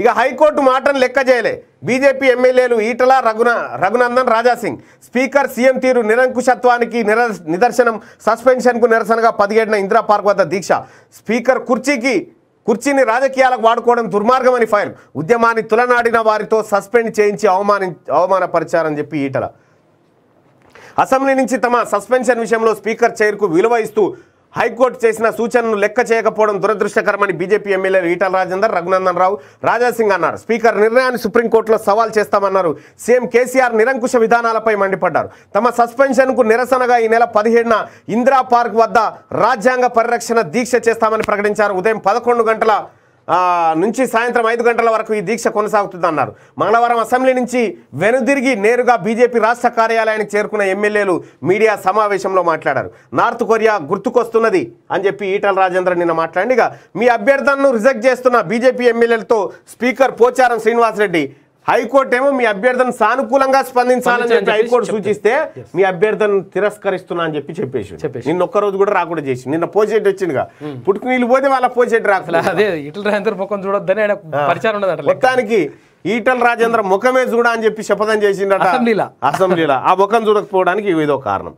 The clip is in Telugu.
ఇక హైకోర్టు మాటను లెక్క చేయలే బీజేపీ ఎమ్మెల్యేలు ఈటల రఘున రఘునందన్ రాజాసింగ్ స్పీకర్ సీఎం తీరు నిరంకుశత్వానికి నిదర్శనం సస్పెన్షన్కు నిరసనగా పదిహేడున ఇందిరా పార్క్ వద్ద దీక్ష స్పీకర్ కుర్చీకి కుర్చీని రాజకీయాలకు వాడుకోవడం దుర్మార్గమని ఫైల్ ఉద్యమాన్ని తులనాడిన వారితో సస్పెండ్ చేయించి అవమాని అవమానపరిచారని చెప్పి ఈటల అసెంబ్లీ నుంచి తమ సస్పెన్షన్ విషయంలో స్పీకర్ చైర్కు విలువ ఇస్తూ హైకోర్టు చేసిన సూచనను లెక్క చేయకపోవడం దురదృష్టకరమని బీజేపీ ఎమ్మెల్యేలు ఈటల రాజేందర్ రఘునందన్ రావు రాజాసింగ్ అన్నారు స్పీకర్ నిర్ణయాన్ని సుప్రీంకోర్టులో సవాల్ చేస్తామన్నారు సీఎం కేసీఆర్ నిరంకుశ విధానాలపై మండిపడ్డారు తమ సస్పెన్షన్కు నిరసనగా ఈ నెల పదిహేడున ఇందిరా పార్క్ వద్ద రాజ్యాంగ పరిరక్షణ దీక్ష చేస్తామని ప్రకటించారు ఉదయం పదకొండు గంటల నుంచి సాయంత్రం ఐదు గంటల వరకు ఈ దీక్ష కొనసాగుతుందన్నారు మంగళవారం అసెంబ్లీ నుంచి వెనుదిరిగి నేరుగా బీజేపీ రాష్ట్ర కార్యాలయానికి చేరుకున్న ఎమ్మెల్యేలు మీడియా సమావేశంలో మాట్లాడారు నార్త్ కొరియా గుర్తుకొస్తున్నది అని చెప్పి ఈటల రాజేంద్ర నిన్న మాట్లాడిగా మీ అభ్యర్థనను రిజెక్ట్ చేస్తున్న బీజేపీ ఎమ్మెల్యేలతో స్పీకర్ పోచారం శ్రీనివాసరెడ్డి హైకోర్టు ఏమో మీ అభ్యర్థన సానుకూలంగా స్పందించాలని చెప్పి హైకోర్టు సూచిస్తే మీ అభ్యర్థన తిరస్కరిస్తున్నా అని చెప్పి చెప్పేసి నిన్న ఒక్క రోజు కూడా రాకుండా చేసి నిన్న పోసేట్ వచ్చిందిగా hmm. పుట్టుకు నీళ్ళు పోతే వాళ్ళ పోసేట్ రాకుండా రాజేంద్ర పరిచయం ఈటల రాజేంద్ర ముఖమే చూడ అని చెప్పి శపథం చేసిండట అసెంబ్లీలో ఆ ముఖం చూడకపోవడానికి ఇవేదో కారణం